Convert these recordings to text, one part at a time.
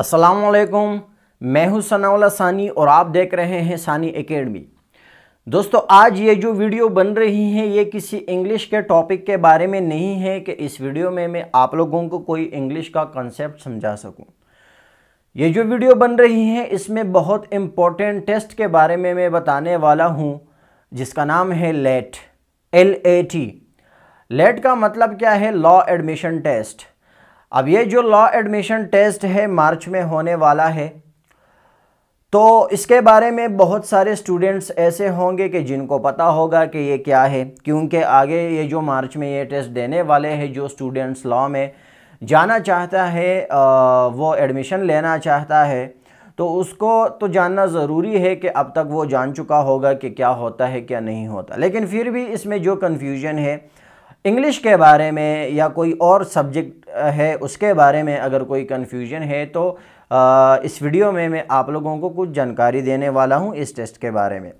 असलकुम मैं हूं सनाउल्ला सानी और आप देख रहे हैं सानी एकेडमी दोस्तों आज ये जो वीडियो बन रही है ये किसी इंग्लिश के टॉपिक के बारे में नहीं है कि इस वीडियो में मैं आप लोगों को कोई इंग्लिश का कंसेप्ट समझा सकूं ये जो वीडियो बन रही है इसमें बहुत इम्पोर्टेंट टेस्ट के बारे में मैं बताने वाला हूँ जिसका नाम है LAT L A T LAT का मतलब क्या है लॉ एडमिशन टेस्ट अब ये जो लॉ एडमिशन टेस्ट है मार्च में होने वाला है तो इसके बारे में बहुत सारे स्टूडेंट्स ऐसे होंगे कि जिनको पता होगा कि ये क्या है क्योंकि आगे ये जो मार्च में ये टेस्ट देने वाले हैं जो स्टूडेंट्स लॉ में जाना चाहता है वो एडमिशन लेना चाहता है तो उसको तो जानना ज़रूरी है कि अब तक वो जान चुका होगा कि क्या होता है क्या नहीं होता लेकिन फिर भी इसमें जो कन्फ्यूजन है इंग्लिश के बारे में या कोई और सब्जेक्ट है उसके बारे में अगर कोई कन्फ्यूजन है तो आ, इस वीडियो में मैं आप लोगों को कुछ जानकारी देने वाला हूँ इस टेस्ट के बारे में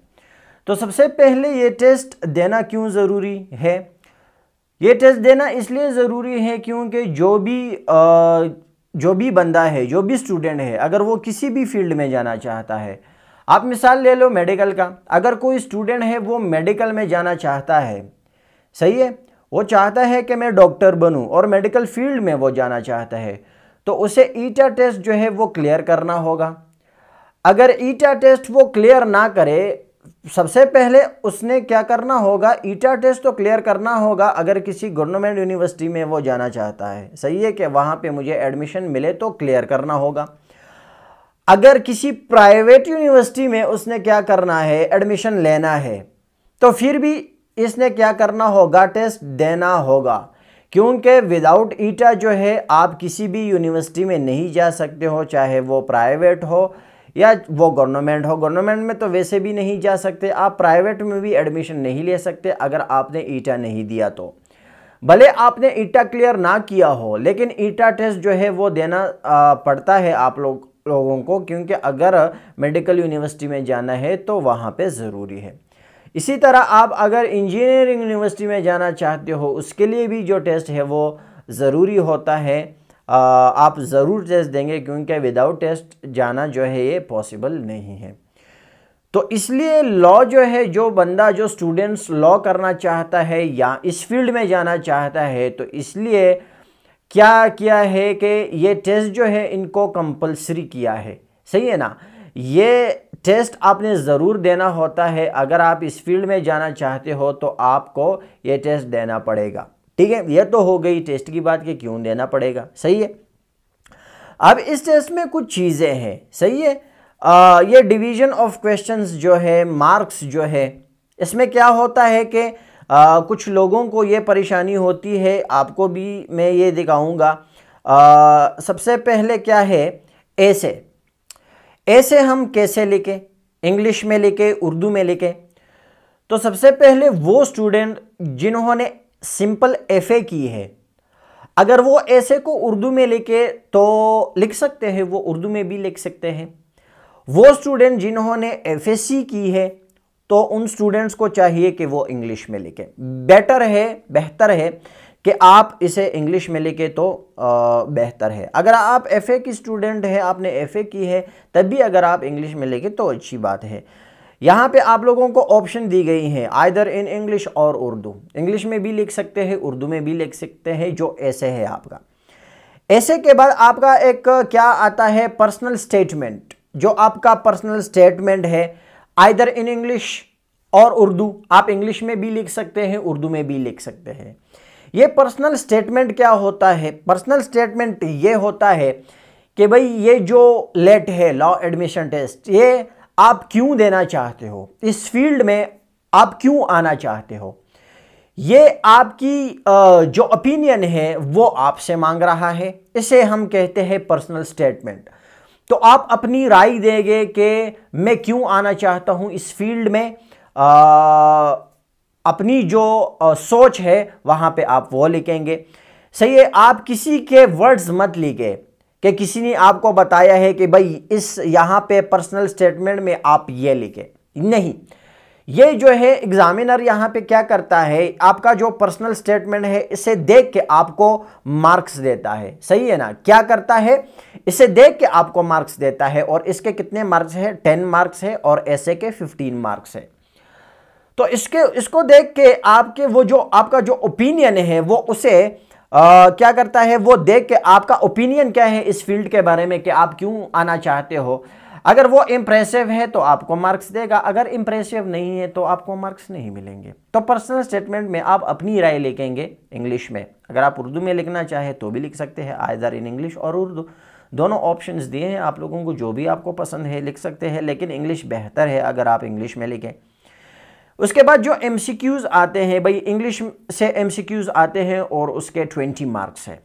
तो सबसे पहले ये टेस्ट देना क्यों ज़रूरी है ये टेस्ट देना इसलिए ज़रूरी है क्योंकि जो भी आ, जो भी बंदा है जो भी स्टूडेंट है अगर वो किसी भी फील्ड में जाना चाहता है आप मिसाल ले लो मेडिकल का अगर कोई स्टूडेंट है वो मेडिकल में जाना चाहता है सही है वो चाहता है कि मैं डॉक्टर बनूं और मेडिकल फील्ड में वो जाना चाहता है तो उसे ईटा टेस्ट जो है वो क्लियर करना होगा अगर ईटा टेस्ट वो क्लियर ना करे सबसे पहले उसने क्या करना होगा ईटा टेस्ट तो क्लियर करना होगा अगर किसी गवर्नमेंट यूनिवर्सिटी में वो जाना चाहता है सही है कि वहाँ पर मुझे एडमिशन मिले तो क्लियर करना होगा अगर किसी प्राइवेट यूनिवर्सिटी में उसने क्या करना है एडमिशन लेना है तो फिर भी इसने क्या करना होगा टेस्ट देना होगा क्योंकि विदाउट ईटा जो है आप किसी भी यूनिवर्सिटी में नहीं जा सकते हो चाहे वो प्राइवेट हो या वो गवर्नमेंट हो गवर्नमेंट में तो वैसे भी नहीं जा सकते आप प्राइवेट में भी एडमिशन नहीं ले सकते अगर आपने ईटा नहीं दिया तो भले आपने ईटा क्लियर ना किया हो लेकिन ईटा टेस्ट जो है वो देना पड़ता है आप लोग लोगों को क्योंकि अगर मेडिकल यूनिवर्सिटी में जाना है तो वहाँ पर ज़रूरी है इसी तरह आप अगर इंजीनियरिंग यूनिवर्सिटी में जाना चाहते हो उसके लिए भी जो टेस्ट है वो ज़रूरी होता है आप ज़रूर टेस्ट देंगे क्योंकि विदाउट टेस्ट जाना जो है ये पॉसिबल नहीं है तो इसलिए लॉ जो है जो बंदा जो स्टूडेंट्स लॉ करना चाहता है या इस फील्ड में जाना चाहता है तो इसलिए क्या किया है कि ये टेस्ट जो है इनको कंपलसरी किया है सही है ना ये टेस्ट आपने ज़रूर देना होता है अगर आप इस फील्ड में जाना चाहते हो तो आपको ये टेस्ट देना पड़ेगा ठीक है ये तो हो गई टेस्ट की बात कि क्यों देना पड़ेगा सही है अब इस टेस्ट में कुछ चीज़ें हैं सही है आ, ये डिवीजन ऑफ क्वेश्चंस जो है मार्क्स जो है इसमें क्या होता है कि कुछ लोगों को ये परेशानी होती है आपको भी मैं ये दिखाऊंगा सबसे पहले क्या है ऐसे ऐसे हम कैसे लिखें इंग्लिश में लिखे उर्दू में लिखें तो सबसे पहले वो स्टूडेंट जिन्होंने सिंपल एफ की है अगर वो ऐसे को उर्दू में लिखे तो लिख सकते हैं वो उर्दू में भी लिख सकते हैं वो स्टूडेंट जिन्होंने एफ की है तो उन स्टूडेंट्स को चाहिए कि वो इंग्लिश में लिखें बेटर है बेहतर है कि आप इसे इंग्लिश में लिखे तो आ, बेहतर है अगर आप एफ़ की स्टूडेंट है आपने एफ़ की है तब भी अगर आप इंग्लिश में लिखे तो अच्छी बात है यहाँ पे आप लोगों को ऑप्शन दी गई हैं आइदर इन इंग्लिश और उर्दू इंग्लिश में भी लिख सकते हैं उर्दू में भी लिख सकते हैं जो ऐसे है आपका ऐसे के बाद आपका एक क्या आता है पर्सनल स्टेटमेंट जो आपका पर्सनल स्टेटमेंट है आइदर इन इंग्लिश और उर्दू आप इंग्लिश में भी लिख सकते हैं उर्दू में भी लिख सकते हैं ये पर्सनल स्टेटमेंट क्या होता है पर्सनल स्टेटमेंट ये होता है कि भाई ये जो लेट है लॉ एडमिशन टेस्ट ये आप क्यों देना चाहते हो इस फील्ड में आप क्यों आना चाहते हो ये आपकी जो ओपिनियन है वो आपसे मांग रहा है इसे हम कहते हैं पर्सनल स्टेटमेंट तो आप अपनी राय देंगे कि मैं क्यों आना चाहता हूँ इस फील्ड में आ, अपनी जो सोच है वहाँ पे आप वो लिखेंगे सही है आप किसी के वर्ड्स मत लिखे कि किसी ने आपको बताया है कि भाई इस यहाँ पे पर्सनल स्टेटमेंट में आप ये लिखें नहीं ये जो है एग्ज़ामिनर यहाँ पे क्या करता है आपका जो पर्सनल स्टेटमेंट है इसे देख के आपको मार्क्स देता है सही है ना क्या करता है इसे देख के आपको मार्क्स देता है और इसके कितने मार्क्स है टेन मार्क्स है और ऐसे के फिफ्टीन मार्क्स है तो इसके इसको देख के आपके वो जो आपका जो ओपिनियन है वो उसे आ, क्या करता है वो देख के आपका ओपिनियन क्या है इस फील्ड के बारे में कि आप क्यों आना चाहते हो अगर वो इम्प्रेसिव है तो आपको मार्क्स देगा अगर इम्प्रेसिव नहीं है तो आपको मार्क्स नहीं मिलेंगे तो पर्सनल स्टेटमेंट में आप अपनी राय लिखेंगे इंग्लिश में अगर आप उर्दू में लिखना चाहें तो भी लिख सकते हैं आयदर इन इंग्लिश और उर्दू दोनों ऑप्शंस दिए हैं आप लोगों को जो भी आपको पसंद है लिख सकते हैं लेकिन इंग्लिश बेहतर है अगर आप इंग्लिश में लिखें उसके बाद जो एम आते हैं भाई इंग्लिश से एम आते हैं और उसके ट्वेंटी मार्क्स हैं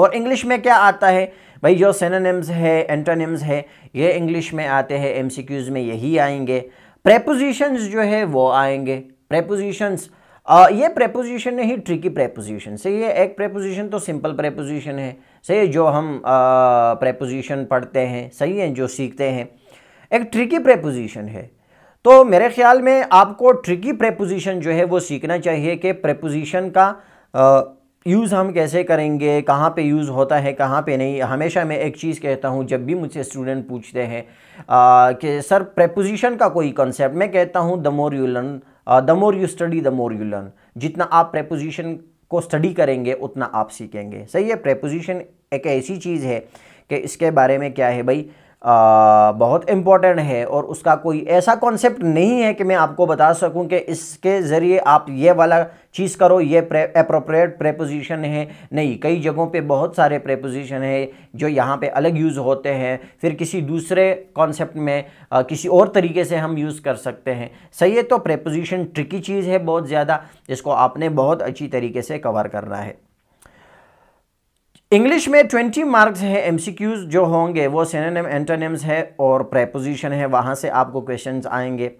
और इंग्लिश में क्या आता है भाई जो सेनानम्स है एंटोनिम्स है ये इंग्लिश में आते हैं एम में यही आएंगे प्रेपोजिशंस जो है वो आएंगे प्रेपोजिशंस ये प्रेपोजिशन नहीं ट्रिकी प्रेपोजिशन से ये एक प्रेपोजिशन तो सिंपल प्रेपोजिशन है सही जो हम प्रेपोजिशन पढ़ते हैं सही है जो सीखते हैं एक ट्रिकी प्रेपोजिशन है तो मेरे ख्याल में आपको ट्रिकी प्रेपोजिशन जो है वो सीखना चाहिए कि प्रेपोजिशन का यूज़ हम कैसे करेंगे कहाँ पे यूज़ होता है कहाँ पे नहीं हमेशा मैं एक चीज़ कहता हूँ जब भी मुझसे स्टूडेंट पूछते हैं कि सर प्रेपोजिशन का कोई कॉन्सेप्ट मैं कहता हूँ the more you learn the more you study the more you learn जितना आप प्रेपोजिशन को स्टडी करेंगे उतना आप सीखेंगे सही है प्रेपोजिशन एक ऐसी चीज़ है कि इसके बारे में क्या है भाई बहुत इम्पॉर्टेंट है और उसका कोई ऐसा कॉन्सेप्ट नहीं है कि मैं आपको बता सकूं कि इसके ज़रिए आप ये वाला चीज़ करो ये अप्रोप्रिएट प्रेपोजिशन है नहीं कई जगहों पे बहुत सारे प्रेपोजिशन है जो यहाँ पे अलग यूज़ होते हैं फिर किसी दूसरे कॉन्सेप्ट में आ, किसी और तरीके से हम यूज़ कर सकते हैं सही है तो प्रेपोजिशन ट्रिकी चीज़ है बहुत ज़्यादा जिसको आपने बहुत अच्छी तरीके से कवर करना है इंग्लिश में 20 मार्क्स हैं एमसीक्यूज जो होंगे वो सेनोनिम एंटोनिम्स है और प्रेपोजिशन है वहाँ से आपको क्वेश्चंस आएंगे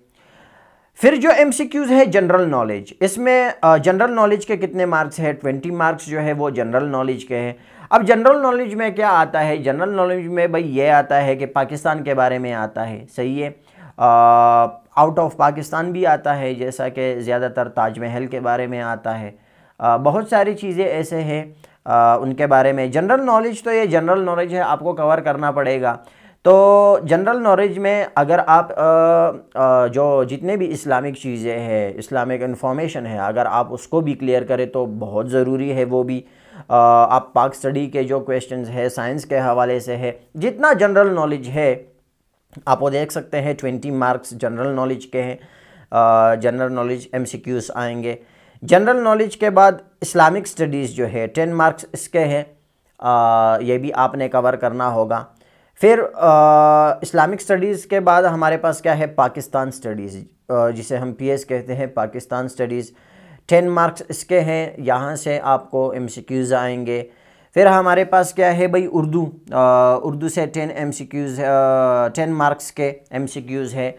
फिर जो एमसीक्यूज है जनरल नॉलेज इसमें जनरल नॉलेज के कितने मार्क्स है ट्वेंटी मार्क्स जो है वो जनरल नॉलेज के हैं अब जनरल नॉलेज में क्या आता है जनरल नॉलेज में भाई ये आता है कि पाकिस्तान के बारे में आता है सही है आउट ऑफ पाकिस्तान भी आता है जैसा कि ज़्यादातर ताजमहल के बारे में आता है आ, बहुत सारी चीज़ें ऐसे हैं आ, उनके बारे में जनरल नॉलेज तो ये जनरल नॉलेज है आपको कवर करना पड़ेगा तो जनरल नॉलेज में अगर आप आ, आ, जो जितने भी इस्लामिक चीज़ें हैं इस्लामिक इन्फॉर्मेशन है अगर आप उसको भी क्लियर करें तो बहुत ज़रूरी है वो भी आ, आप पाक स्टडी के जो क्वेश्चंस है साइंस के हवाले से है जितना जनरल नॉलेज है आप वो देख सकते हैं ट्वेंटी मार्क्स जनरल नॉलेज के हैं जनरल नॉलेज एम आएंगे जनरल नॉलेज के बाद इस्लामिक स्टडीज़ जो है टेन मार्क्स इसके हैं ये भी आपने कवर करना होगा फिर इस्लामिक स्टडीज़ के बाद हमारे पास क्या है पाकिस्तान स्टडीज़ जिसे हम पीएस कहते हैं पाकिस्तान स्टडीज़ टेन मार्क्स इसके हैं यहाँ से आपको एम आएंगे फिर हमारे पास क्या है भाई उर्दू आ, उर्दू से ten M C Qs ten marks के एम सी क्यूज़ है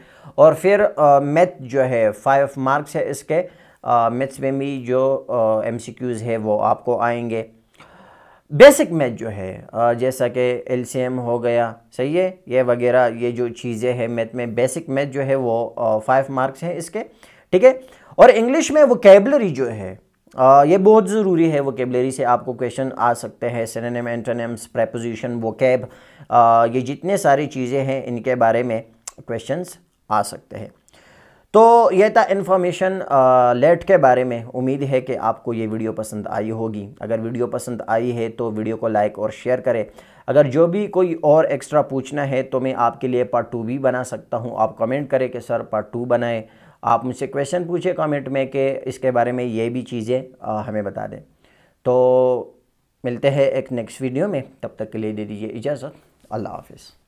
और फिर मैथ जो है फाइव मार्क्स है इसके मैथ्स में भी जो एम सी क्यूज़ है वो आपको आएंगे बेसिक मैथ जो है जैसा कि एल सी एम हो गया सही है ये वगैरह ये जो चीज़ें हैं मैथ में बेसिक मैथ जो है वो फाइव मार्क्स हैं इसके ठीक है और इंग्लिश में वो कैबलरी जो है ये बहुत ज़रूरी है वो कैबलरी से आपको क्वेश्चन आ सकते हैं सेनेम एंटोनेम्स प्रेपोजिशन वो कैब ये जितने सारी चीज़ें हैं इनके बारे में क्वेश्चन आ सकते हैं तो यह था इन्फॉर्मेशन लेट uh, के बारे में उम्मीद है कि आपको ये वीडियो पसंद आई होगी अगर वीडियो पसंद आई है तो वीडियो को लाइक और शेयर करें अगर जो भी कोई और एक्स्ट्रा पूछना है तो मैं आपके लिए पार्ट टू भी बना सकता हूँ आप कमेंट करें कि सर पार्ट टू बनाएं आप मुझसे क्वेश्चन पूछे कमेंट में कि इसके बारे में ये भी चीज़ें uh, हमें बता दें तो मिलते हैं एक नेक्स्ट वीडियो में तब तक के लिए दे दीजिए इजाज़त अल्लाह हाफिज़